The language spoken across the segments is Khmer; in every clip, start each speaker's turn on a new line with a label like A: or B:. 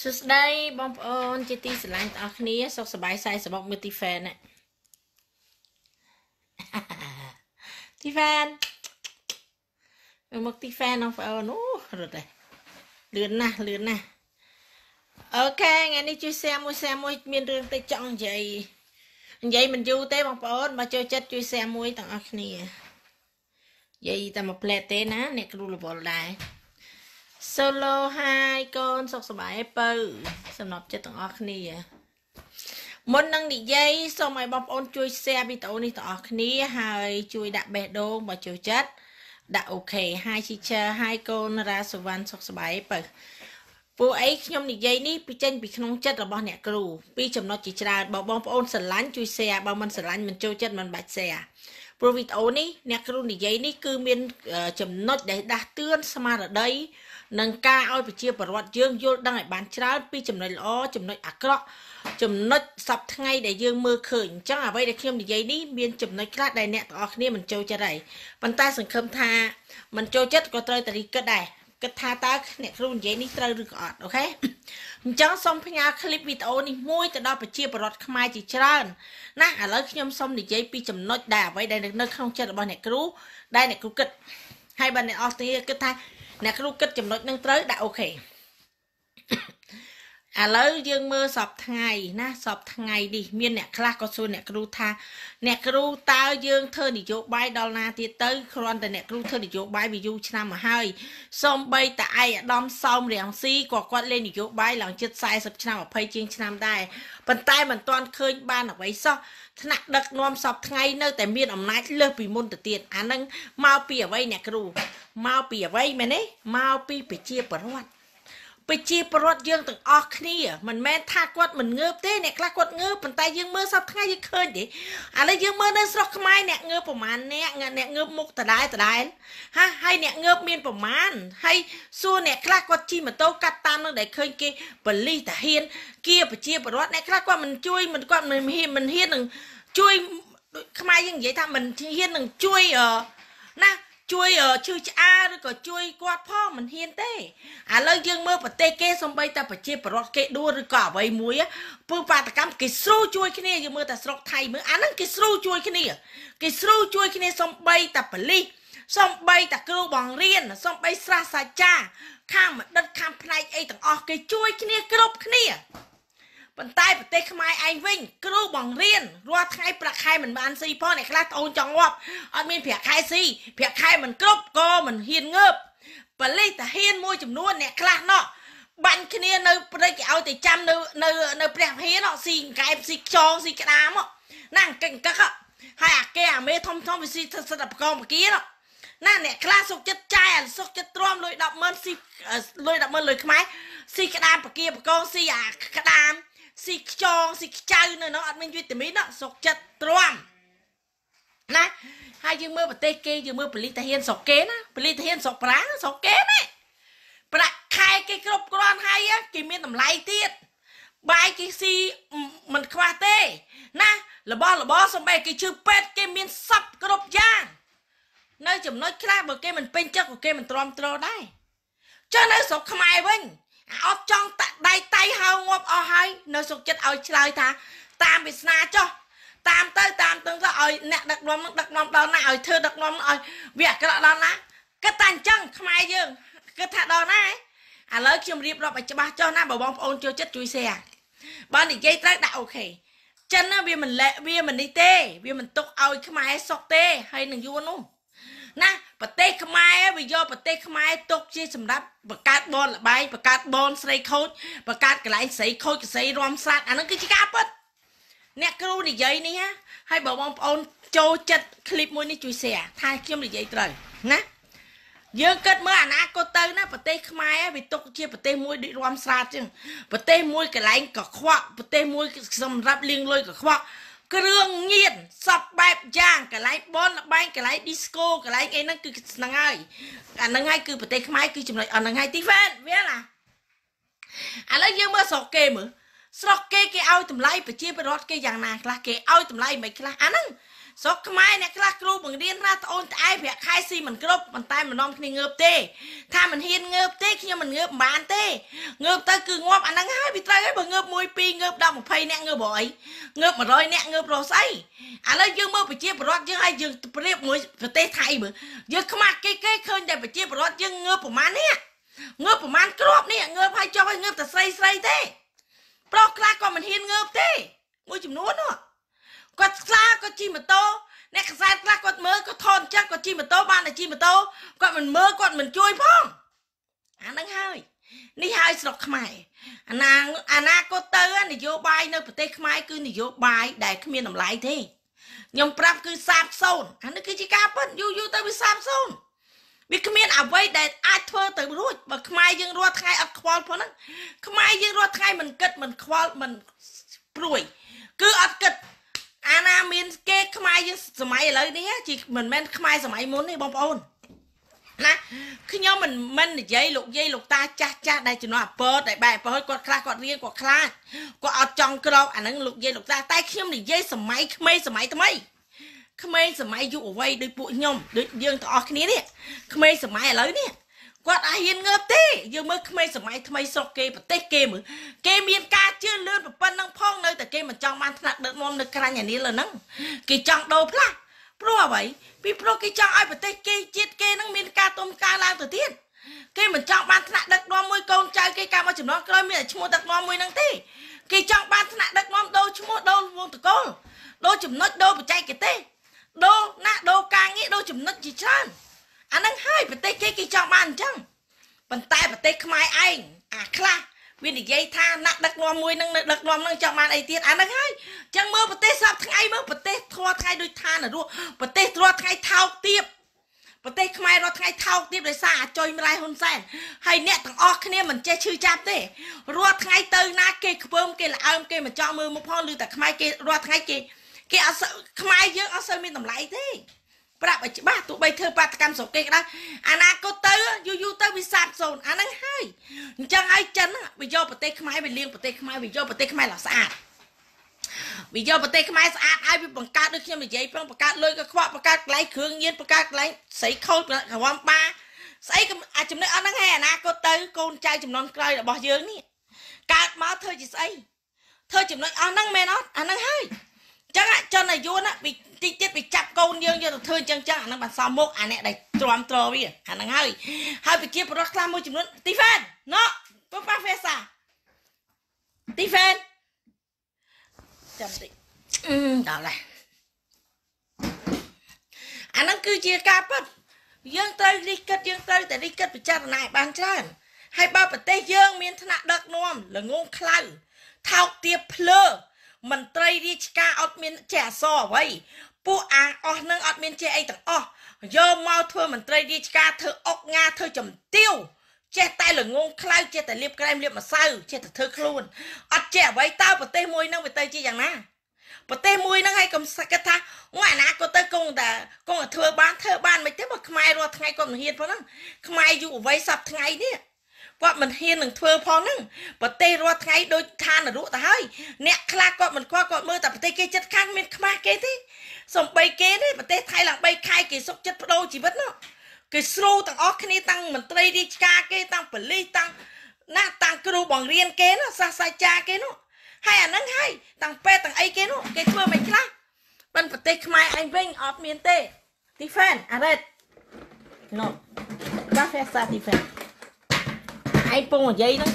A: សួស្តីបងប្អូនជាទីស្រឡាញ់ទាំងអស់គ្នាសុខសប្បាយសែសបុកមើលទីហ្វេនទីហ្វេនមកទីហ្វេនបងប្អូនអូរត់ហើយលឿនណាស់លឿនណាស់អូខេថ្ងៃនេះជួយ share មួយ share មួយ មានរឿងតិចចង់និយាយនិយាយមិនយូរទេបងប្អូនមកចូលចិត្តជួយ share មួយទាំងអស់គ្នានិយាយតែមួយផ្លែតទេណាអ្នកគ្រូរវល់ដែរសូឡូហើយកូនសុខសប្បាយពៅសំណពចិត្តទាំងអស់គ្នា មុននឹងនិយាយសូមឲ្យបងប្អូនជួយ share វីដេអូនេះទាំងអស់គ្នា ហើយជួយដាក់បេះដូងបើចូលចិត្តដាក់អូខេហើយជីឆើហើយកូនរាសវណ្ណសុខសប្បាយពៅពួកអីខ្ញុំនិយាយនេះពីចេញពីក្នុងចិត្តរបស់អ្នកគ្រូពីចំណុចជាច្រើនបើបងប្អូន ស្រឡាញ់ជួយ share បើមិនស្រឡាញ់មិនចូលចិត្តមិនបាច់ share ព្រោះវីដេអូនេះអ្នកគ្រូនិយាយនេះគឺមានចំណុចដែលដាស់តឿនស្មារតីនិងការឲ្យប្រជាពលរដ្ឋយើងយល់ដឹងឲ្យបានច្រើនពីចំណុចល្អចំណុចអាក្រក់ចំណុចសពថ្ងៃដែលយើងមើលឃើញអញ្ចឹងអ្វីដែលខ្ញុំនិយាយនេះមានចំណុចខ្លះដែលអ្នកទាំងអស់គ្នាមិនចូលចិត្តហើយប៉ុន្តែ សង្ឃឹមថាមិនចូលចិត្តក៏ត្រូវតែរីកគិតដែរគិតថាតើអ្នកគ្រូនិយាយនេះត្រូវឬក៏អត់អូខេអញ្ចឹងសូមផ្ញើឃ្លីបវីដេអូនេះមួយទៅដល់ប្រជាពលរដ្ឋខ្មែរជាច្រើនណាឥឡូវខ្ញុំសូមនិយាយពីចំណុចដែលអ្វីដែលនៅក្នុងចិត្តរបស់អ្នកគ្រូដែលអ្នកគ្រូគិតហើយបើអ្នកអស់គ្នាគិតថាអ្នកគ្រូគិតចំណុចនឹងត្រូវដាក់អូខេឥឡូវយើងមើលសពថ្ងៃណាសពថ្ងៃនេះមានអ្នកខ្លះក៏សួរអ្នកគ្រូថាអ្នកគ្រូតើយើងធ្វើនយោបាយដល់ណាទៀតទៅគ្រាន់តែអ្នកគ្រូធ្វើនយោបាយវាយូរឆ្នាំមកហើយសំបីតឯកឧត្តមសោមរាំងស៊ីក៏គាត់លេងនយោបាយឡើងជិត40ឆ្នាំ20ជាងឆ្នាំដែរប៉ុន្តែមិនទាន់ឃើញបានអ្វីសោះថ្នាក់ដឹកនាំសពថ្ងៃនៅតែមានអំណាចលើសពីមុនទៅទៀតអានឹងមកពីអ្វីអ្នកគ្រូមកពីអ្វីមែនទេមកពីប្រជាពលរដ្ឋប្រជាពលរដ្ឋយើងទាំងអស់គ្នាមិនមែនថាគាត់មិនងើបទេអ្នកខ្លះគាត់ងើបប៉ុន្តែយើងមើលសពថ្ងៃយើងឃើញទេឥឡូវយើងមើលនៅស្រុកខ្មែរអ្នកងើបប្រមាណអ្នកអ្នកងើបមុខដដែលដដែលហាហើយអ្នកងើបមានប្រមាណហើយសួរអ្នកខ្លះគាត់ជិះម៉ូតូកាត់តាមនឹងដែលឃើញគេបលិសតាហ៊ានគៀប្រជាពលរដ្ឋអ្នកខ្លះគាត់មិនជួយមិនគាត់មិនហ៊ានមិនហ៊ាននឹងជួយខ្មែរយើងនិយាយថាមិនហ៊ាននឹងជួយណាជួយជឿឆ្អាឬក៏ជួយគាត់ផងមិនហ៊ានទេឥឡូវយើងមើលប្រទេសគេសំបីតែប្រជាពលរដ្ឋគេដួលឬក៏អ្វីមួយពើបាតកម្មគេស្រូវជួយ គ្នាយើងមើលតែស្រុកថៃមើលអាហ្នឹងគេស្រូវជួយគ្នា គេស្រូវជួយគ្នាសំបីតែប៉លីសសំបីតែគ្រូបង្រៀនសំបីស្រះសាចាខាងមដិតខាងផ្នែកអីទាំងអស់គេជួយគ្នាគ្រប់គ្នាប៉ុន្តែប្រទេសខ្មែរឯងវិញគ្រូបង្រៀនរាល់ថ្ងៃប្រាក់ខែមិនបានស៊ីផងអ្នកខ្លះត្អូនចង់ងាប់អត់មានប្រាក់ខែស៊ីប្រាក់ខែមិនគ្រប់ក៏មិនហ៊ានងើបបលិសតាហ៊ានមួយចំនួនអ្នកខ្លះណោះបាញ់គ្នានៅព្រៃគេឲ្យតែចាំនៅនៅនៅព្រះវិហារណោះស៊ីកែបស៊ីខ្យងស៊ីក្តាមណាអង្គិកកហើយអាគេអាមេធំធំវាស៊ីសិទ្ធិបកងបកាណោះណាអ្នកខ្លះសុកចិត្តចាយសុកចិត្តទ្រាំលុយ100000ស៊ីលុយ100000លុយខ្មែរស៊ីក្តាមបកាបកងស៊ីអាក្តាមស៊ីខ្យងស៊ីខ្ចៅនៅនោះអត់មានវីតាមីនសុខចិត្តទ្រាំណាហើយយើងមើលប្រទេសគេយើងមើលពលិទ្ធហ៊ានស្រុកគេណាពលិទ្ធហ៊ានស្រុកប្រាំងស្រុកគេណាប្រាក់ខែគេគ្រប់គ្រាន់ហើយគេមានតម្លៃទៀតបាយគេស៊ីមិនខ្វះទេណារបស់របរសំបីគេជឿពេទ្យគេមានសពគ្រប់យ៉ាង នៅចំណុចខ្លះបើគេមិនពេញចិត្តក៏គេមិនទ្រាំទ្រដែរចុះនៅស្រុកខ្មែរវិញអត់ចង់ដៃតៃហៅងាប់អស់ហើយនៅសុខចិត្តឲ្យឆ្លើយថាតាមវាសនាចុះតាមទៅតាមទៅទៅឲ្យអ្នកដឹកនាំនឹងដឹកនាំដល់ណាឲ្យធ្វើដឹកនាំឲ្យវាអាក្រក់ដល់ណាគិតតែអញ្ចឹងខ្មែរយើងគិតថាដល់ណាឥឡូវខ្ញុំរៀបរាប់ឲ្យច្បាស់ចុះណាបើបងប្អូនចូលចិត្តជួយ share បើនិយាយត្រូវដាក់អូខេចិនណាវាមិនលែវាមិននេះទេវាមិនទុកឲ្យខ្មែរសុខទេហើយនឹងយួននោះណាប្រទេសខ្មែរវាយកប្រទេសខ្មែរទុកជាសម្រាប់បង្កើតបនលបែងបង្កើតបនស្រីខូចបង្កើតកន្លែងស្រីខូចកស្រីរំសាត់អាហ្នឹងគឺជាការពិត អ្នកគ្រូនិយាយនេះណាហើយបើបងប្អូនចូលចិត្តคลิปមួយនេះជួយ share ថាខ្ញុំនិយាយត្រូវណាយើងគិតមើលអនាគតទៅ ណាប្រទេសខ្មែរវាຕົកជាប្រទេសមួយដូចរំស្រាតចឹងប្រទេសមួយកន្លែងកខ្វក់ប្រទេសមួយសម្រាប់លៀងលុយកខ្វក់គ្រឿងញៀនសពបែបយ៉ាងកន្លែងបនលបែងកន្លែង disco កន្លែងអីហ្នឹងគឺហ្នឹងហើយអាហ្នឹងហើយគឺប្រទេសខ្មែរគឺចំណុចអហ្នឹងហើយទីវ៉ែនវាណាឥឡូវយើងមើលស្រុកគេមើលស្រុកគេគេឲ្យតម្លៃប្រជាពលរដ្ឋគេយ៉ាងណាខ្លះគេឲ្យតម្លៃមិនខ្លះអាហ្នឹងស្រុកខ្មែរអ្នកខ្លះគ្រូបង្រៀនថាត្អូនត្អែប្រាក់ខែស៊ីមិនគ្រប់ប៉ុន្តែមិននាំគ្នាងើបទេថាមិនហ៊ានងើបទេខ្ញុំមិនងើបបានទេងើបទៅគឺងាប់អាហ្នឹងហើយវាត្រូវហើយបើងើប1 2ងើប10 20អ្នកងើប100ងើប100អ្នកងើបរស់ស្អីឥឡូវយើងមើលប្រជាពលរដ្ឋយើងឲ្យយើងប្រៀបមួយប្រទេសថៃមើលយើងខ្មាស់គេគេឃើញតែប្រជាពលរដ្ឋយើងងើបប្រមាណនេះងើបប្រមាណគ្រាប់នេះងើបឲ្យចុះឲ្យងើបតែស្រីស្រីទេប្រុសខ្លះក៏មិនហ៊ានងើបទេមួយចំនួននោះគាត់ខ្លាគាត់ជិះម៉ូតូអ្នកខ្សែខ្លះគាត់មើលគាត់ថនចិត្តគាត់ជិះម៉ូតូបានតែជិះម៉ូតូគាត់មិនមើលគាត់មិនជួយផងអាហ្នឹងហើយនេះហើយស្រុកខ្មែរអនាអនាគតទៅនយោបាយនៅប្រទេសខ្មែរគឺនយោបាយដែលគ្មានតម្លៃទេខ្ញុំប្រាប់គឺសាបសូន្យអានេះគឺជាការពិតយូរយូរទៅវាសាបសូន្យវាគ្មានអ្វីដែលអាចធ្វើទៅរួចបើខ្មែរយើងរាល់ថ្ងៃអត់ខ្វល់ផងហ្នឹងខ្មែរយើងរាល់ថ្ងៃមិនគិតមិនខ្វល់មិនព្រួយ គឺអត់គិតអាណាមាន គេខ្មែរយើងសម័យឥឡូវនេះជីមិនមែនខ្មែរសម័យមុនទេបងប្អូនណាខ្ញុំមិនមិននិយាយលោកយាយលោកតាចាស់ចាស់ដែលជំនាន់អពតដែលបែបប្រហុយគាត់ខ្លះគាត់រៀនគាត់ខ្លាចគាត់អត់ចង់ក្រោកអាហ្នឹងលោកយាយលោកតាតែខ្ញុំនិយាយសម័យក្មេងសម័យថ្មីក្មេងសម័យយុវវ័យដូចពួកខ្ញុំដូចយើងទាំងអស់គ្នានេះក្មេងសម័យឥឡូវនេះគាត់អាចហ៊ានងើបទេយើងមើលក្មេងសម័យថ្មីស្រុកគេប្រទេសគេមើលគេមានការជឿនលឿនប៉ុណ្ណឹងផងនៅតែគេមិនចង់បានថ្នាក់ដឹកនាំនៅក្រាញ់អានេះលើហ្នឹងគេចង់ដូរផ្លាស់ព្រោះអ្វីពីព្រោះគេចង់ឲ្យប្រទេសគេជាតិគេហ្នឹងមានការទុំការឡើងទៅទៀតគេមិនចង់បានថ្នាក់ដឹកនាំមួយកូនចៅគេកាលមកចំនួនក្រោយមានតែឈ្មោះដឹកនាំមួយហ្នឹងទេគេចង់បានថ្នាក់ដឹកនាំដូរឈ្មោះដូរវងតកូលដូរចំណុចដូរបច្ចេកទេសដូរណាដូរការងារដូរចំណុចជាច្រើនអានឹងហើយប្រទេសគេគេចង់បានអញ្ចឹងប៉ុន្តែប្រទេសខ្មែរឯងអាខ្លះវានិយាយថាណាក់ដឹកនាំមួយនឹងដឹកនាំនឹងចង់បានអីទៀតអាហ្នឹងហើយអញ្ចឹងមើលប្រទេសសពថ្ងៃមើលប្រទេសធัวថ្ងៃដូចឋានរស់ប្រទេសធัวថ្ងៃថោកទៀតប្រទេសខ្មែររាល់ថ្ងៃថោកទៀតដោយសារអាចុយម្លាយហ៊ុនសែនហើយអ្នកទាំងអស់គ្នាមិនចេះឈឺចាប់ទេរាល់ថ្ងៃទៅណាគេខ្ពើមគេល្អើមគេមិនចង់មើលមុខផងឬតែខ្មែរគេរាល់ថ្ងៃគេគេអត់ខ្មែរយើងអត់សូវមានតម្លៃទេប្រាប់ឲ្យច្បាស់ទោះបីធ្វើបាតកម្មស្រុកគេក៏ដោយអនាគតទៅយូរយូរទៅវាសាបសូន្យអាហ្នឹងហើយអញ្ចឹងហើយចិនវាយកប្រទេសខ្មែរវាលៀងប្រទេសខ្មែរវាយកប្រទេសខ្មែរឡើងស្អាតវាយកប្រទេសខ្មែរស្អាតហើយវាបង្កើតដូចខ្ញុំនិយាយប្រឹងបង្កើតលុយក៏ខ្វក់បង្កើតកន្លែងគ្រឿងញៀនបង្កើតកន្លែងស្រីខូចក្រវ៉ាំបាស្អីអាចំណុចអត់ហ្នឹងហើយអនាគតទៅកូនចៅចំនួនក្រោយរបស់យើងនេះកើតមកធ្វើជាស្អីធ្វើចំណុចអស់ហ្នឹងមែនអត់អាហ្នឹងហើយចឹងចន់អាយុណាពីតិចទៀតពីចាប់កូនយើងយកទៅធ្វើចឹងចឹងអានឹងបានសមមុខអាអ្នកដែលទ្រាំទ្រវាអានឹងហើយហើយប្រជាពលរដ្ឋខ្លះមួយចំនួនទីហ្វេនណូពុកប៉ាហ្វេសាទីហ្វេនចាំតិចអឺដល់ហើយអានឹងគឺជាការពិតយើងត្រូវរិះគិតយើងត្រូវតែរិះគិតពិចារណាឲ្យបានច្រើនហើយបើប្រទេសយើង មានឋានៈដឹកនាំល្ងងខ្លៅថោកទាបភ្លើមន្ត្រីរាជការអត់មានចេះអសរអ្វីពួកអាអស់នឹងអត់មានចេះអីទាំងអស់យកមកធ្វើមន្ត្រីរាជការធ្វើអុកងាធ្វើចំទាវចេះតែល្ងងខ្លៅចេះតែលាបក្រែមលាបម្សៅចេះតែធ្វើខ្លួនអត់ចេះអ្វីតើប្រទេសមួយនឹងវាទៅជាយ៉ាងណាប្រទេសមួយហ្នឹងឲ្យកំសឹកថាងអាណាគាត់ទៅគង់តែគង់តែធ្វើបានធ្វើបានមិនទេបើខ្មែររាល់ថ្ងៃគាត់មិនហ៊ានផងហ្នឹងខ្មែរយុវវ័យសប្តាហ៍ថ្ងៃនេះគាត់មិនហ៊ាននឹងធ្វើផងហ្នឹងប្រទេសរាល់ថ្ងៃដូចឋាននរកទៅហើយអ្នកខ្លះគាត់មិនខ្វល់គាត់មើលតែប្រទេសគេចិត្តខាងមានខ្មាស់គេទេសំបីគេទេប្រទេសថៃឡើង3ខែគេសុកចិត្តបដូរជីវិតនោះគេស្រូទាំងអស់គ្នាតាំងមន្ត្រីរាជការគេតាំងប៉ូលីសតាំងណាតាំងគ្រូបង្រៀនគេនោះសាស្ត្រាចារ្យគេនោះហើយអាហ្នឹងហើយតាំងពេទ្យតាំងអីគេនោះគេធ្វើមិនខ្លះប៉ិនប្រទេសខ្មែរឯងវិញអត់មានទេទីហ្វែនអារ៉េតណូ va a hacer esta diferencia. ឯងពងនិយាយហ្នឹង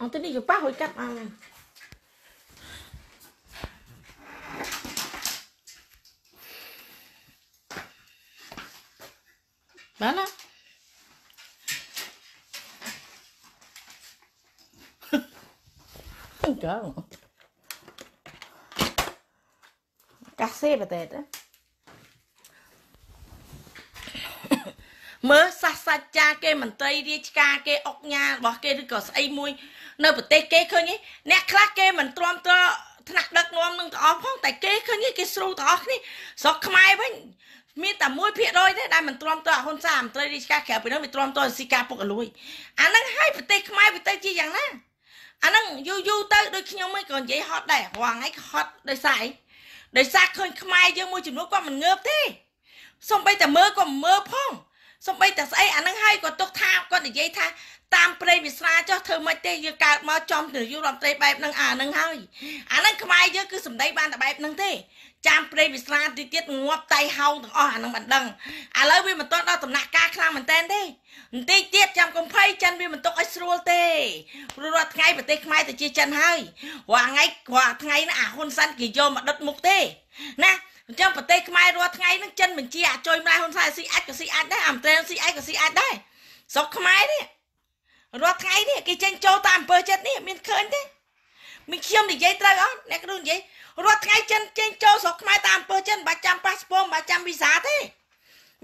A: អត់ទៅនេះប៉ះហួយកាត់អើបានណាអញ្ចឹងកាសេបតែទេមើលសាស្ត្រាចារ្យគេមន្ត្រីរាជការគេអុកញ៉ារបស់គេឬក៏ស្អីមួយនៅប្រទេសគេឃើញអ្នកខ្លះគេមិនទ្រាំទ្រថ្នាក់ដឹកនាំនឹងទាំងអស់ផងតែគេឃើញគេស្រូវទាំងអស់គ្នាស្រុកខ្មែរវិញមានតែ1%ទេដែលមិនទ្រាំទ្រហ៊ុនសាមន្ត្រីរាជការក្រៅពីនោះវាទ្រាំទ្រស៊ីការពុករលួយអាហ្នឹងហើយប្រទេសខ្មែរវាទៅជាយ៉ាងណាអាហ្នឹងយូរយូរទៅដូចខ្ញុំហ្នឹងក៏និយាយហត់ដែររងឯងហត់ដោយសារអីដោយសារឃើញខ្មែរយើងមួយចំនួនគាត់មិនងើបទេសំបីតែមើលក៏មើលផងសំបីតែស្អីអានឹងហើយគាត់ទុកថាគាត់និយាយថាតាមព្រៃវិស្រាចុះធ្វើមិនទេយើងកើតមកចំទៅយុរដ្ឋមន្ត្រីបែបហ្នឹងអាហ្នឹងហើយអាហ្នឹងខ្មែរយើងគឺសម្ដីបានតែបែបហ្នឹងទេចាំព្រៃវិស្រាទីទៀតងាប់តៃហោងទាំងអស់អាហ្នឹងមិនដឹងឥឡូវវាមិនទាន់ដល់ដំណាក់កាលខ្លាំងមែនតើទេបន្តិចទៀតចាំកំភៃចិនវាមិនទុកឲ្យស្រួលទេព្រោះរាល់ថ្ងៃប្រទេសខ្មែរទៅជាចិនហើយរាល់ថ្ងៃរាល់ថ្ងៃណាអាហ៊ុនសិនគេយកមកដុតមុខទេណាអញ្ចឹងប្រទេសខ្មែររាល់ថ្ងៃហ្នឹងចិនបញ្ជាអាចុយម្លាយហ៊ុនសែនស៊ីអាចក៏ស៊ីអាចដែរអាមត្រែស៊ីអាចក៏ស៊ីអាចដែរស្រុកខ្មែរនេះរាល់ថ្ងៃនេះគេចេញចូលតាមអំពើចិត្តនេះមានឃើញទេមានខ្ញុំនិយាយត្រូវអត់អ្នកគ្រូនិយាយរាល់ថ្ងៃចិនចេញចូលស្រុកខ្មែរតាមអំពើចិត្តមិនបាច់ចាំប៉ាសពតមិនបាច់ចាំវីសាទេ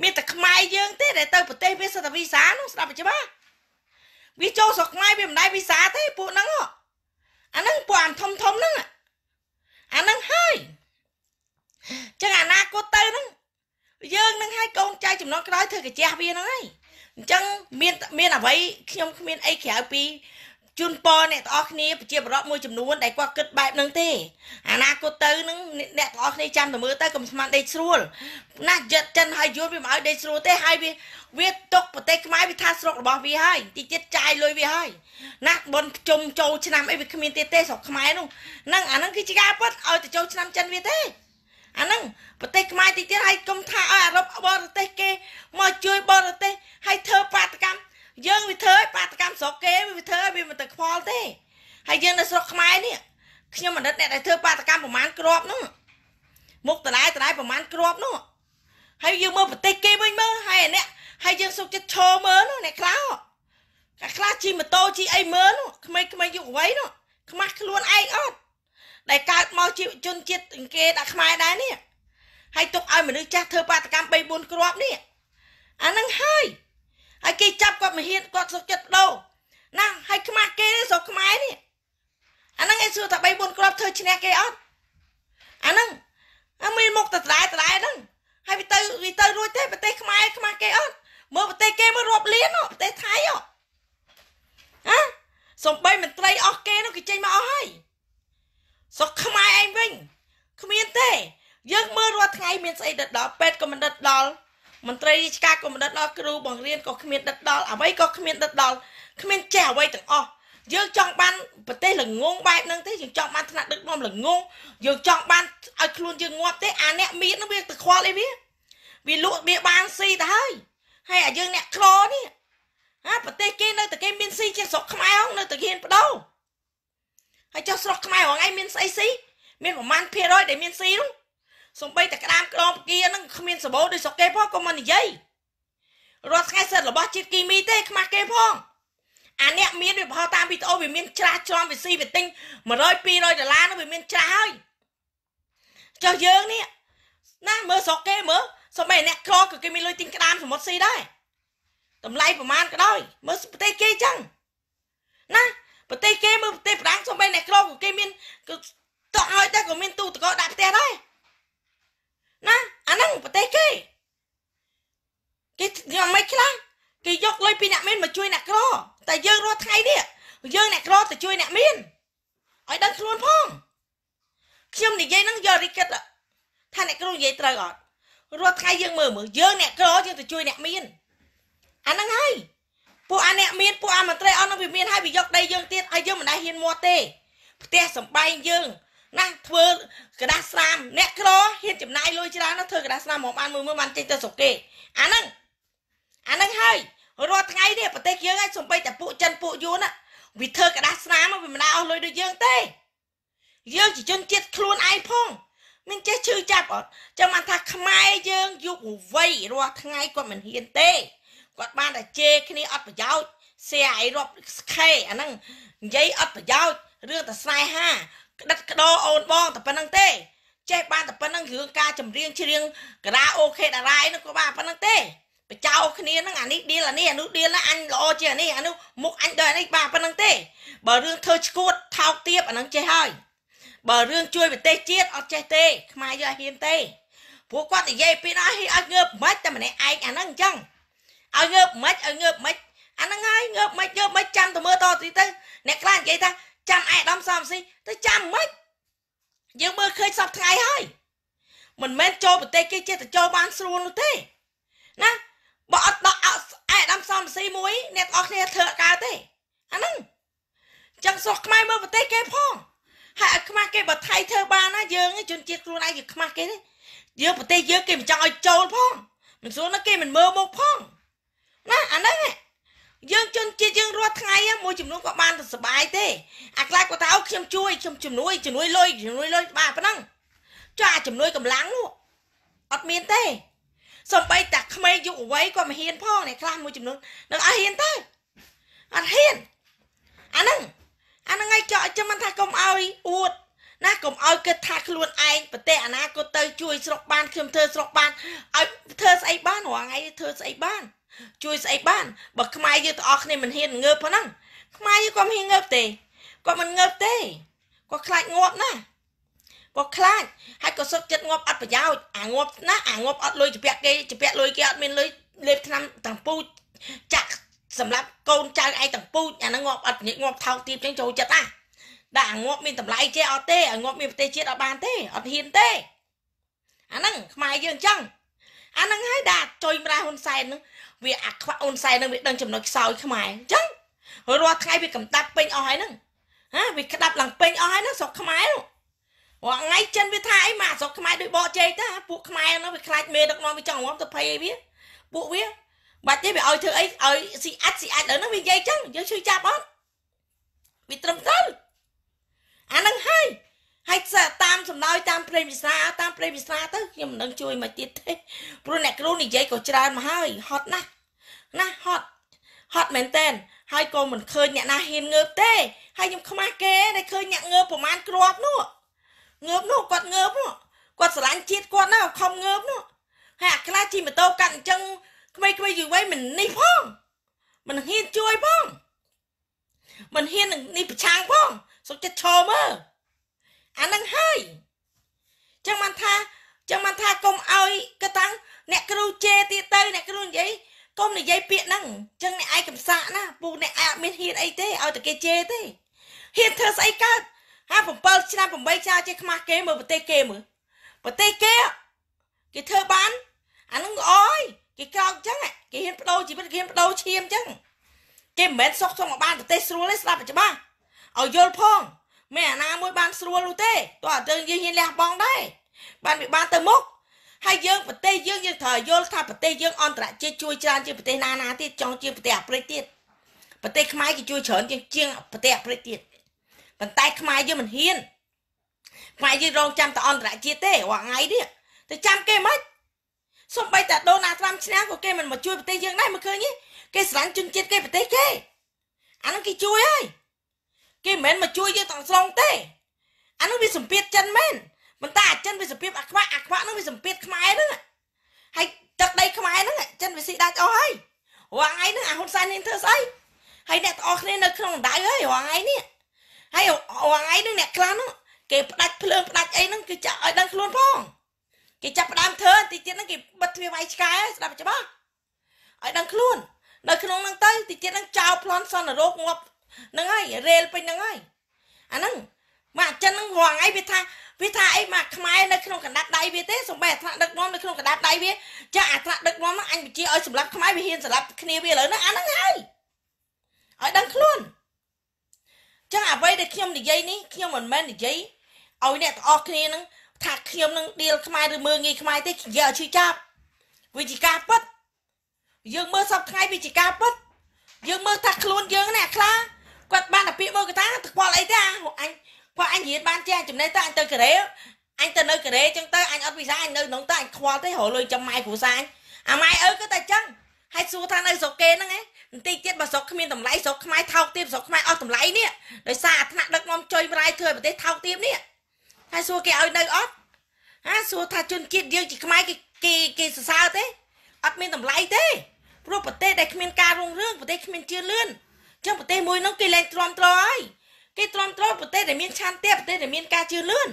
A: មានតែខ្មែរយើងទេដែលទៅប្រទេសវាសិតតែវីសានោះស្ដាប់ច្បាស់វាចូលស្រុកខ្មែរវាមិនដែរវីសាទេពួកហ្នឹងអាហ្នឹងពួកអាធំធំហ្នឹងអាហ្នឹងហើយចឹងអនាគតទៅហ្នឹងយើងនឹងឲ្យកូនចៅចំនួនក្រោយធ្វើកាជះវាហ្នឹងហើយអញ្ចឹង មានមានអ្វីខ្ញុំគ្មានអីក្រៅពីជូនពរអ្នកទាំងអស់គ្នាប្រជាពលរដ្ឋមួយចំនួន ដែលគាត់គិតបែបហ្នឹងទេអនាគតទៅនឹងអ្នកទាំងអស់គ្នាចាំតែមើលទៅកុំស្មានដេកស្រួលណាស់យិតចិនហើយយួនវាមិនឲ្យដេកស្រួលទេហើយវាវាຕົកប្រទេសខ្មែរវាថាស្រុករបស់វាហើយតិចទៀតចាយលុយវាហើយណាស់បនជុំចូលឆ្នាំអីវាគ្មានទៀតទេស្រុកខ្មែរនោះហ្នឹងអាហ្នឹងគឺជាការពិតឲ្យទៅចូលឆ្នាំចិនវាទេអាហ្នឹងប្រទេសខ្មែរតិចទៀតហើយកុំថាឲ្យអឺរ៉ុបបរទេសគេមកជួយបរទេសហើយធ្វើបាតកម្មយើងវាធ្វើឲ្យបាតកម្មស្រុកគេវាធ្វើឲ្យវាមិនទៅខ្វល់ទេហើយយើងនៅស្រុកខ្មែរនេះខ្ញុំមិនដឹងអ្នកដែលធ្វើបាតកម្មប្រមាណក្របនោះមុខតឡាយតឡាយប្រមាណក្របនោះហើយយើងមើលប្រទេសគេវិញមើលហើយអ្នកហើយយើងសុកចិត្តឈរមើលនោះអ្នកខ្លះខ្លះជិះម៉ូតូជិះអីមើលនោះក្មេងៗយុវវ័យនោះខ្មាស់ខ្លួនឯងអត់ដែលកើតមកជាជនជាតិគេដាក់ខ្មែរដែរនេះហើយទុកឲ្យមនុស្សចាស់ធ្វើបាតកម្ម3 4គ្រាប់នេះអាហ្នឹងហើយហើយគេចាប់គាត់មហៀនគាត់សុខចិត្តដោណាហើយខ្មាស់គេស្រុកខ្មែរនេះអាហ្នឹងឯងសួរថា3 4គ្រាប់ធ្វើឈ្នះគេអត់អាហ្នឹងមានមុខតដែរតដែរហ្នឹងហើយវាទៅវាទៅរួចទេប្រទេសខ្មែរខ្មាស់គេអត់មើលប្រទេសគេមើលរាប់លានប្រទេសថៃហ៎សំបីមន្ត្រីអស់គេនោះគេចេញមកអស់ហើយសោះខ្មែរឯងវិញគ្មានទេយើងមើលរាល់ថ្ងៃមានស្អីដិតដល់ពេទ្យក៏មិនដិតដល់មន្ត្រីរាជការក៏មិនដិតដល់គ្រូបង្រៀនក៏គ្មានដិតដល់អ្វីក៏គ្មានដិតដល់គ្មានចេះអ្វីទាំងអស់យើងចង់បានប្រទេសល្ងងបែបហ្នឹងទេយើងចង់បានថ្នាក់ដឹកនាំល្ងងយើងចង់បានឲ្យខ្លួនយើងងាប់ទេអាអ្នកមានហ្នឹងវាទៅខ្វល់អីវាវាលក់វាបានស៊ីទៅហើយហើយអាយើងអ្នកក្រនេះអាប្រទេសគេនៅតែគេមានស៊ីជាស្រុកខ្មែរហ្នឹងនៅតែហ៊ានបដូរហើយចុះស្រស់ខ្មែររងឯងមានស្អីស៊ីមានប្រមាណភាគរយដែលមានស៊ីនោះសំបីតែក្តាមក្លងពគានឹងគ្មានសបោដូចស្រុកគេផងក៏មិននិយាយរាល់ថ្ងៃសិទ្ធិរបស់ជាតិគីមីទេខ្មាស់គេផងអាអ្នកមានវាបោះតាមវីដេអូវាមានច្រាស់ច្រំវាស៊ីវាទិញ100 200ដុល្លារនោះវាមានច្រាស់ហើយចុះយើងនេះណាមើលស្រុកគេមើលសំបីអ្នកក្រក៏គេមានលុយទិញក្តាមសមុទ្រស៊ីដែរតម្លៃប្រមាណក៏ដោយមើលប្រទេសគេចឹងណាប្រទេសគេមើលប្រទេសប្រាំងសំបីអ្នកក្រក៏គេមានតោះឲ្យតែក៏មានទូតកោដាក់ផ្ទះដែរណាអាហ្នឹងប្រទេសគេគេយ៉ាងម៉េចខ្លះគេយកលុយពីអ្នកមានមកជួយអ្នកក្រតែយើងរស់ថ្ងៃនេះយើងអ្នកក្រទៅជួយអ្នកមានឲ្យដឹងខ្លួនផងខ្ញុំនិយាយហ្នឹងយករីកិតថាអ្នកគ្រូនិយាយត្រូវអត់រាល់ថ្ងៃយើងមើលមើលយើងអ្នកក្រយើងទៅជួយអ្នកមានអាហ្នឹងហើយពួកអាអ្នកមានពួកអាមន្ត្រីអស់នោះវាមានហើយវាយកដីយើងទៀតហើយយើងមិនដែលហ៊ានមាត់ទេ ផ្ទះសំបែងយើងណាធ្វើกระดาษស្រាមអ្នកក្រហ៊ានចំណាយលុយច្រើនណាស់ធ្វើกระดาษស្រាមមកបានមួយមួយបានចេញទៅស្រុកគេអាហ្នឹងអាហ្នឹងហើយរាល់ថ្ងៃនេះប្រទេសយើងឯងសំបីតែពួកចិនពួកយួនណាវាធ្វើกระดาษស្រាមវាមិនដាអស់លុយដូចយើងទេយើងជាជនជាតិខ្លួនឯងផងមិនចេះឈឺចាប់អត់ចាំថាខ្មែរយើងយុវវ័យរាល់ថ្ងៃគាត់មិនហ៊ានទេគាត់បានតែជេរគ្នាអត់ប្រយោជន៍សៀអីរាប់ខេអាហ្នឹងនិយាយអត់ប្រយោជន៍រឿងតែស្នេហាក្តិតក្តោអូនបងតែប៉ុណ្្នឹងទេចេះបានតែប៉ុណ្្នឹងរឿងការចម្រៀងច្រៀងកាឡាអូខេតារាអីនោះក៏បានប៉ុណ្្នឹងទេបចោគ្នាហ្នឹងអានេះឌីលអានេះអានោះឌីលអញល្អជាងអានេះអានោះមុខអញដល់អានេះបានប៉ុណ្្នឹងទេបើរឿងធ្វើឈួតថោកទាបអាហ្នឹងចេះហើយបើរឿងជួយប្រទេសជាតិអត់ចេះទេខ្មែរយកហ៊ានទេព្រោះគាត់និយាយពីណាហ៊ានអត់ងើបមិនតែម្នាក់ឯងអាហ្នឹងអញ្ចឹងឲ្យងើបមិនឲ្យងើបមិនអាហ្នឹងហើយងើបមិនងើបមិនចាំទៅមើលតទៅទៅអ្នកខ្លះនិយាយថាចាំអេដាមសំស៊ីទៅចាំមិនយើងមើលឃើញសពថ្ងៃហើយមិនមែនចូលប្រទេសគេចេះតែចូលបានស្រួលនោះទេណាបើអត់ដកអេដាមសំស៊ីមួយអ្នកទាំងអស់គ្នាធ្វើអត់កើតទេអាហ្នឹងចឹងស្រុកខ្មែរមើលប្រទេសគេផងហើយឲ្យខ្មាស់គេបើថៃធ្វើបានណាយើងជនជាតិខ្លួនឯងជាខ្មាស់គេទេយើងប្រទេសយើងគេមិនចង់ឲ្យចូលផងមិនស្រួលណាគេមិនមើលមកផងណាអាហ្នឹងយើងជនជាតិយើងរាល់ថ្ងៃមួយចំនួនក៏បានទៅសុបាយទេអាខ្លះគាត់ថាអូខ្ញុំជួយខ្ញុំជំនួយជំនួយលុយជំនួយលុយបាទប៉ុណ្ណឹងចុះអាជំនួយកម្លាំងនោះអត់មានទេសំបីតាក្មេងយុវវ័យក៏មិនហ៊ានផងនេះខ្លះមួយចំនួននឹងអត់ហ៊ានទេអត់ហ៊ានអាហ្នឹងអាហ្នឹងឯងចောက်ចាំមិនថាកុំឲ្យអួតណាកុំឲ្យគិតថាខ្លួនឯងប្រទេសអនាគតទៅជួយស្រុកបានខ្ញុំធ្វើស្រុកបានឲ្យធ្វើស្អីបានរងឯងធ្វើស្អីបានជួយស្អីបានបើខ្មែរយើងទាំងអស់គ្នាមិនហ៊ានងើបប៉ុណ្ណឹងខ្មែរយើងក៏មិនហ៊ានងើបទេគាត់មិនងើបទេគាត់ខ្លាចងាប់ណាគាត់ខ្លាចហើយក៏សុខចិត្តងាប់អត់ប្រយោជន៍អាងាប់ណាអាងាប់អត់លុយជពាក់គេជពាក់លុយគេអត់មានលុយលេបឆ្នាំទាំងពូជចាក់សម្រាប់កូនចៅឯងទាំងពូជអាហ្នឹងងាប់អត់ប្រយោជន៍ងាប់ថោកទាបចឹងចូលចិត្តណាដាក់អាងាប់មានតម្លៃចេះអត់ទេអាងាប់មានប្រទេសជាតិអត់បានទេអត់ហ៊ានទេអាហ្នឹងខ្មែរយើងអញ្ចឹងអាហ្នឹងហើយដែលចុយម្ដាយហ៊ុនសែនហ្នឹងវាអាខ្វាក់ហ៊ុនសែនហ្នឹងវាដឹងចំណុចខ្សោយខ្មែរអញ្ចឹងរាល់ថ្ងៃវាកំដាប់ពេញអស់ហើយហ្នឹងហ៎វាក្តាប់ឡើងពេញអស់ហើយហ្នឹងស្រុកខ្មែរហ្នឹងរាល់ថ្ងៃចិនវាថាអីមកស្រុកខ្មែរដូចបកជែកទៅពួកខ្មែរហ្នឹងវាខ្លាចមេដឹកនាំវាចង់រំទៅភ័យអីវាពួកវាបាច់ទេវាឲ្យធ្វើអីឲ្យស៊ីអាត់ស៊ីអាត់ដល់ហ្នឹងវានិយាយចឹងយើងជួយចាប់អត់វាត្រឹមត្រូវអាហ្នឹងហើយហើយតាមសំណោយតាមព្រេងវិសាតាមព្រេងវិសាទៅខ្ញុំមិនដឹងជួយមកទៀតទេព្រោះអ្នកគ្រូនិយាយក៏ច្រើនមកហើយហត់ណាស់ណាស់ហត់ហត់មែនតែន ហើយក៏មិនឃើញអ្នកណាហ៊ានងើបទេហើយខ្ញុំខ្មាស់គេដែលឃើញអ្នកងើបប្រមាណគ្រាប់នោះងើបនោះគាត់ងើបនោះគាត់ស្រឡាញ់ជាតិគាត់ណាខំងើបនោះហើយអាខ្លះជិះម៉ូតូកាត់អញ្ចឹងក្មេងៗយូរវ័យមិននេះផងមិនហ៊ានជួយផងមិនហ៊ាននេះប្រឆាំងផងសុខចិត្តឈរមើលអានឹងហើយចឹងបានថាចឹងបានថាកុំឲ្យកតាំងអ្នកគ្រូជេទៀតទៅអ្នកគ្រូនិយាយកុំនិយាយពាក្យហ្នឹងចឹងអ្នកឯងកំសាកណាពូអ្នកឯងអត់មានហ៊ានអីទេឲ្យតែគេជេទេហ៊ានធ្វើស្អីកើត57ឆ្នាំ8ឆ្នាំជិះខ្មាស់គេមើលប្រទេសគេមើលប្រទេសគេគេធ្វើបានអានឹងល្អហើយគេក្រោកចឹងគេហ៊ានបដូរជីវិតគេហ៊ានបដូរឈាមចឹងគេមិនមែនសុខសុំបានប្រទេសស្រួលទេស្ដាប់ច្បាស់ឲ្យយល់ផងមានអាណាមួយបានស្រួលនោះទេតោះយើងហ៊ានលះបង់ដែរបានវាបានទៅមុខហើយយើងប្រទេសយើងយើងត្រូវយល់ថាប្រទេសយើងអន្តរជាតិជួយច្រើនជាងប្រទេសណាណាទៀតចង់ជាងប្រទេសអាហ្វ្រិកទៀតប្រទេសខ្មែរគេជួយច្រើនជាងជាងប្រទេសអាហ្វ្រិកទៀតប៉ុន្តែខ្មែរយើងមិនហ៊ានខ្មែរយើងរងចាំតែអន្តរជាតិទេរាល់ថ្ងៃនេះទៅចាំគេមិនសូម្បីតែដូណាល់ត្រាំឈ្នះក៏គេមិនមកជួយប្រទេសយើងដែរមើលឃើញទេគេស្រឡាញ់ជនជាតិគេប្រទេសគេអានឹងគេជួយហើយគេមិនមែនមកជួយយើងទាំងស្រុងទេអានោះវាសម្ពាធចិនមែនមិនតែអាចិនវាសម្ពាធអាខ្វាក់អាខ្វាក់នោះវាសម្ពាធខ្មែរហ្នឹងហើយទឹកដីខ្មែរហ្នឹងចិនវាស៊ីដាច់អស់ហើយរាល់ថ្ងៃហ្នឹងអាហ៊ុនសែននឹងធ្វើស្អីហើយអ្នកទាំងអស់គ្នានៅក្នុងដៅហើយរាល់ថ្ងៃនេះហើយរាល់ថ្ងៃហ្នឹងអ្នកខ្លះហ្នឹងគេផ្ដាច់ភ្លើងផ្ដាច់អីហ្នឹងគឺចាក់ឲ្យដឹងខ្លួនផងគេចាប់ផ្ដើមធ្វើតិចទៀតហ្នឹងគេបិទទ្វារវាយឆ្កែស្ដាប់ច្បាស់ឲ្យដឹងខ្លួននៅក្នុងហ្នឹងទៅតិចទៀតហ្នឹងចោលប្លន់សន្នរោគងាប់ហ្នឹងហើយរេលពេញហ្នឹងហើយអាហ្នឹងមកចិនហ្នឹងរងអីវាថាវាថាអីមកខ្មែរនៅក្នុងកណ្ដាប់ដៃវាទេសំបីអាថ្នាក់ដឹកនាំនៅក្នុងកណ្ដាប់ដៃវាចាអាថ្នាក់ដឹកនាំហ្នឹងអញបញ្ជាឲ្យសម្លាប់ខ្មែរវាហ៊ានសម្លាប់គ្នាវាឥឡូវហ្នឹងអាហ្នឹងហើយឲ្យដឹងខ្លួនចឹងអ្វីដែលខ្ញុំនិយាយនេះខ្ញុំមិនមែននិយាយឲ្យអ្នកទាំងអស់គ្នានឹងថាខ្ញុំនឹងដៀលខ្មែរឬមើងងាយខ្មែរទេនិយាយឲ្យឈឺចាប់វាជាការពិតយើងមើលសពថ្ងៃវាជាការពិតយើងមើលថាខ្លួនយើងណាខ្លាគាត់បានតែពាក្យមើលគាត់ថាខ្វល់អីទេអញគាត់អញរៀនបានចេះចំណេះទៅអញទៅកូរ៉េអញទៅនៅកូរ៉េចឹងទៅអញអត់វីសាអញនៅក្នុងទៅអញខ្វល់ទេរលុយចាំម៉ែគ្រួសារអញអាម៉ែឪគាត់តែចឹងហើយសួរថានៅស្រុកគេហ្នឹងឯងបន្តិចទៀតបើស្រុកគ្មានតម្លៃស្រុកខ្មែរថោកទាបស្រុកខ្មែរអស់តម្លៃនេះដោយសារអាថ្នាក់ដឹកនាំចុយប្រាយធ្វើឲ្យប្រទេសថោកទាបនេះហើយសួរគេឲ្យនៅអត់ហាសួរថាជនជាតិយើងជាខ្មែរគេគេគេសរសើរទេអត់មានតម្លៃទេព្រោះប្រទេសដែលគ្មានការរុងរឿងប្រទេសគ្មានជឿនលឿនចឹងប្រទេសមួយនោះគេលែងទ្រាំទ្រហើយគេទ្រាំទ្រប្រទេសដែលមានឆន្ទៈប្រទេសដែលមានការជឿនលឿន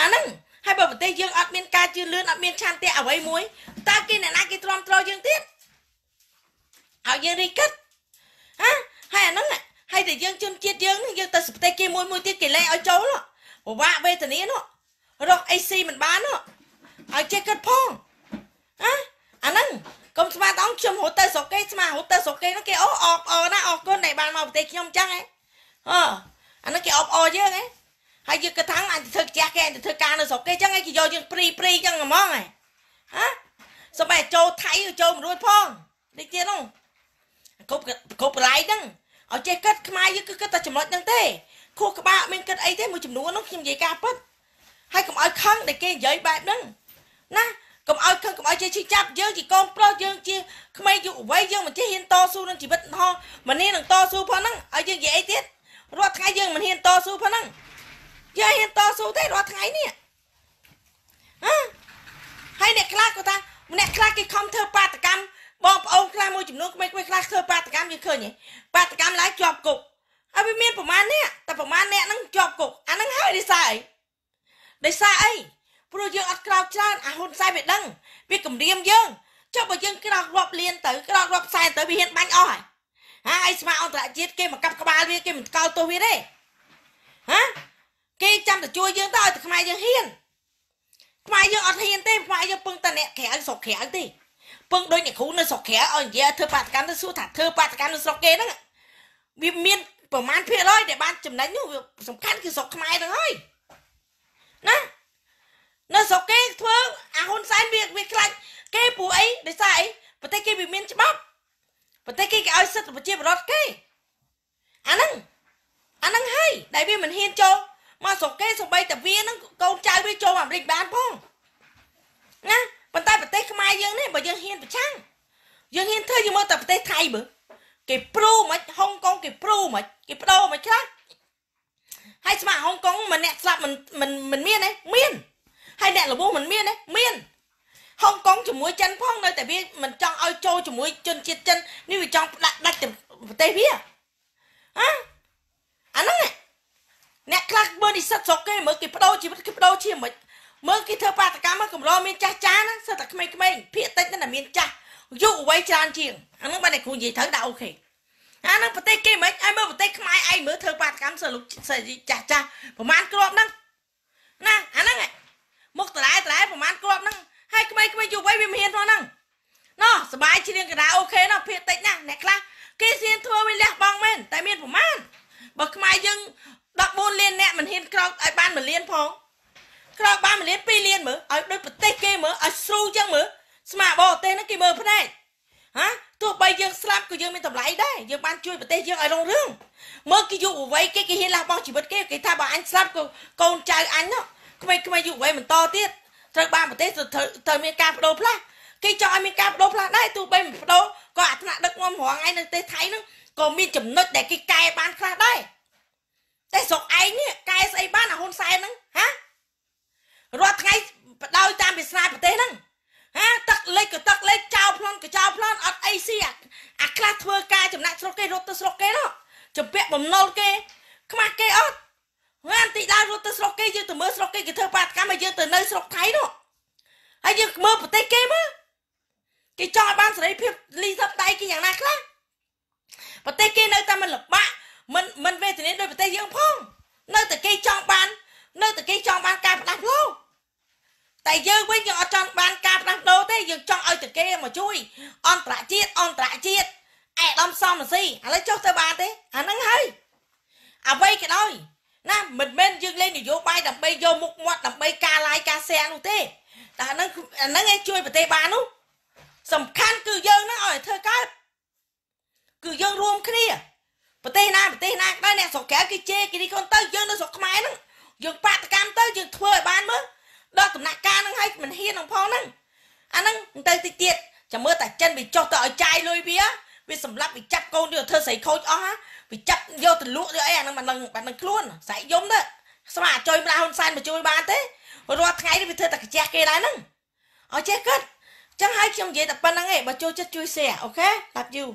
A: អាហ្នឹងហើយបើប្រទេសយើងអត់មានការជឿនលឿនអត់មានឆន្ទៈអ្វីមួយតើគេអ្នកណាគេទ្រាំទ្រយើងទៀតឲ្យយើងរីកិតហ៎ហើយអាហ្នឹងហើយតែយើងជនជាតិយើងយើងទៅប្រទេសគេមួយមួយទៀតគេលែងឲ្យចូលពិបាកវេទនានោះរកអីស៊ីមិនបាននោះឲ្យចេះគិតផងអង្គខ្ញុំរត់ទៅស្រុកគេស្មារត់ទៅស្រុកគេនោះគេអូអបអរណាអរគុណដែលបានមកប្រទេសខ្ញុំចឹងហ៎អានោះគេអបអរយើងហ៎ហើយយើងគិតថាអញទៅធ្វើចាស់គេអញទៅធ្វើការនៅស្រុកគេចឹងហ៎គេយកយើងព្រីព្រីចឹងហ្មងហ៎ហ៎សម្បែចូលថៃចូលមិនរួចផងនេះទៀតនោះគ្រប់គ្រប់ប្រឡាយហ្នឹងឲ្យចេះគិតខ្មែរយើងគឺគិតតែចំណុចហ្នឹងទេខួរក្បាលអត់មានគិតអីទេមួយចំនួននោះខ្ញុំនិយាយការពិតហើយកុំឲ្យខឹងដែលគេនិយាយបែបហ្នឹងណាកុំឲ្យខឹងកុំឲ្យជាឈឺចាប់យើងជាកូនប្រុសយើងជាក្មេងយុវវ័យយើងមិនចេះហ៊ានតស៊ូនឹងជីវិតហោះម្នានឹងតស៊ូផងហ្នឹងឲ្យយើងនិយាយអីទៀតរាល់ថ្ងៃយើងមិនហ៊ានតស៊ូផងហ្នឹងយើងហ៊ានតស៊ូទេរាល់ថ្ងៃនេះហ៎ហើយអ្នកខ្លះគាត់ថាម្នាក់ខ្លះគេខំធ្វើបាតកម្មបងប្អូនខ្លះមួយចំនួនក្មេងៗខ្លះធ្វើបាតកម្មយើងឃើញហ៎បាតកម្មឡើយជាប់គុកហើយវាមានប្រមាណអ្នកតែប្រមាណអ្នកហ្នឹងជាប់គុកអាហ្នឹងហើយដោយសារអីដោយសារអីព្រោះយើងអត់ក្រោកច្រើនអាហ៊ុនសែនវាដឹងវាគំរាមយើងចុះបើយើងក្រោករាប់លានទៅក្រោករាប់ខ្សែទៅវាហ៊ានបាញ់អស់ហើយហាអីស្មាអន្តរជាតិគេមកកាប់ក្បាលវាគេមិនកោតទោសវាទេហាគេចាំតែជួយយើងទៅឲ្យតែខ្មែរយើងហ៊ានខ្មែរយើងអត់ហ៊ានទេខ្មែរយើងពឹងតែអ្នកក្រៅស្រុកក្រៅទេពឹងដូចអ្នកគ្រូនៅស្រុកក្រៅឲ្យនិយាយធ្វើបាតកម្មទៅសួរថាធ្វើបាតកម្មនៅស្រុកគេហ្នឹងវាមានប្រមាណភាគរយដែលបានចំណេញនោះវាសំខាន់គឺស្រុកខ្មែរហ្នឹងហើយណានៅស្រុកគេធ្វើអាហ៊ុនសែនវាវាខ្លាចគេព្រោះអីដោយសារអីប្រទេសគេវាមានច្បាប់ប្រទេសគេគេឲ្យសិទ្ធិប្រជាពលរដ្ឋគេអាហ្នឹងអាហ្នឹងហើយដែលវាមិនហ៊ានចូលមកស្រុកគេសម្បីតែវាហ្នឹងកូនចៅវាចូលអាមេរិកបានផងណាប៉ុន្តែប្រទេសខ្មែរយើងនេះបើយើងហ៊ានប្រឆាំងយើងហ៊ានធ្វើយើងមើលតែប្រទេសថៃមើលគេព្រូមិនហុងកុងគេព្រូមិនគេបដូរមិនខ្លះហើយស្មាហុងកុងម្នាក់ស្លាប់មិនមិនមានទេមានហើយអ្នកលវងមិនមានទេមានហុងកុងជាមួយចិនផងនៅតែវាមិនចង់ឲ្យចូលជាមួយជនជាតិចិននេះវាចង់ផ្ដាក់ដាច់ទៅប្រទេសវាហ៎អាហ្នឹងអ្នកខ្លះមើលនិស្សិតស្រុកគេមើលគេបដូរជីវិតគេបដូរជាមិនមើលគេធ្វើបាតកម្មកម្រមានចាស់ចាណាសិតតែក្មេងៗភាកតិចតែមានចាស់យុវវ័យច្រើនជាងអាហ្នឹងបានតែគ្រូនិយាយត្រូវដាក់អូខេអាហ្នឹងប្រទេសគេមិនឲ្យមើលប្រទេសខ្មែរឯងមើលធ្វើបាតកម្មសិលលោកសិស្សចាស់ចាស់ប្រហែលគ្រាប់ហ្នឹងណាអាហ្នឹងឯងមុខតដែលតដែលប្រហែលគ្រាប់ហ្នឹងហើយក្មេងៗយុវវ័យវាមិនហ៊ានផងហ្នឹងណោះសបាយច្រៀងកណ្ដាលអូខេណោះភាកតិចណាស់អ្នកខ្លះគេហ៊ានធ្វើវាលះបងមែនតែមានប្រមាណបើខ្មែរយើង14លានអ្នកមិនហ៊ានក្រោកឲ្យបាន1លានផងក្រោកបាន1លាន2លានមើលឲ្យដូចប្រទេសគេមើលឲ្យស្រូវចឹងមើលស្មារបរទេសហ្នឹងគេមើលភ្នែកហាទោះបីយើងស្លាប់ក៏យើងមានតម្លៃដែរយើងបានជួយប្រទេសយើងឲ្យរុងរឿងមើលគេយុវវ័យគេគេហ៊ានលះបង់ជីវិតគេគេថាបើអញស្លាប់ក៏កូនចៅអញនោះក្មេងៗយុវវ័យបន្តទៀតត្រូវបានប្រទេសត្រូវមានការបដូរផ្លាស់គេចង់ឲ្យមានការបដូរផ្លាស់ដែរទោះបីមិនបដូរក៏អាថ្នាក់ដឹកនាំរងឯងនៅប្រទេសថៃហ្នឹងក៏មានចំណុចដែលគេកែបានខ្លះដែរតែស្រុកឯងនេះកែស្អីបានអាហ៊ុនសែនហ្នឹងហារាល់ថ្ងៃបដោយតាមវាសនាប្រទេសហ្នឹងហាទឹកលេខក៏ទឹកលេខចោលប្លន់ក៏ចោលប្លន់អត់អីស៊ីអាខ្លះធ្វើការចំណាក់ស្រុកគេរត់ទៅស្រុកគេនោះចំពាក់បំណុលគេខ្មាស់គេអត់ងានតិចដើររត់ទៅស្រុកគេយើងទៅមើលស្រុកគេគេធ្វើបាតកម្មហើយយើងទៅនៅស្រុកថៃនោះហើយយើងមើលប្រទេសគេមើលគេចង់ឲ្យបានសេរីភាពលីសបដៃគេយ៉ាងណាខ្លះប្រទេសគេនៅតែមិនលបាក់មិនមិនវេទនាដោយប្រទេសយើងផងនៅតែគេចង់បាននៅតែគេចង់បានការផ្លាស់ប្ដូរតែយើងវិញយើងអត់ចង់បានការផ្លាស់ប្ដូរទេយើងចង់ឲ្យតែគេមកជួយអន្តរជាតិអន្តរជាតិអេដាមសំរងស៊ីឥឡូវចុះទៅបានទេអាហ្នឹងហើយអ្វីក៏ដោយណាមិនមែនយើងលេងនយោបាយដើម្បីយកមុខមាត់ដើម្បីការឡាយការសែនោះទេតែហ្នឹងអាហ្នឹងឯងជួយប្រទេសបាននោះសំខាន់គឺយើងហ្នឹងឲ្យធ្វើកើតគឺយើងរួមគ្នាប្រទេសណាប្រទេសណាក៏ដោយអ្នកស្រុកក្រៅគេជេរគេនេះខ្លួនទៅយើងនៅស្រុកខ្មែរហ្នឹងយើងបាតកម្មទៅយើងធ្វើឲ្យបានមើលដល់ដំណាក់កាលហ្នឹងឲ្យមិនហ៊ានផងហ្នឹងអាហ្នឹងទៅតិចទៀតចាំមើលតាចិនវាចុះទៅឲ្យចាយលុយវាវាសម្លាប់វាចាប់កូនយកធ្វើស្រីខូចអស់វាចាប់យកទៅលក់យកអីអានឹងមិនដឹងបាននឹងខ្លួនស្រែកយំទៅស្មាជួយម្ដាហ៊ុនសែនមកជួយបានទេរាល់ថ្ងៃនេះវាធ្វើតែកាជះគេដែរហ្នឹងឲ្យចេះគិតចឹងហើយខ្ញុំនិយាយតែប៉ុណ្្នឹងឯងបើចូលចិត្តជួយ share អូខេ Love you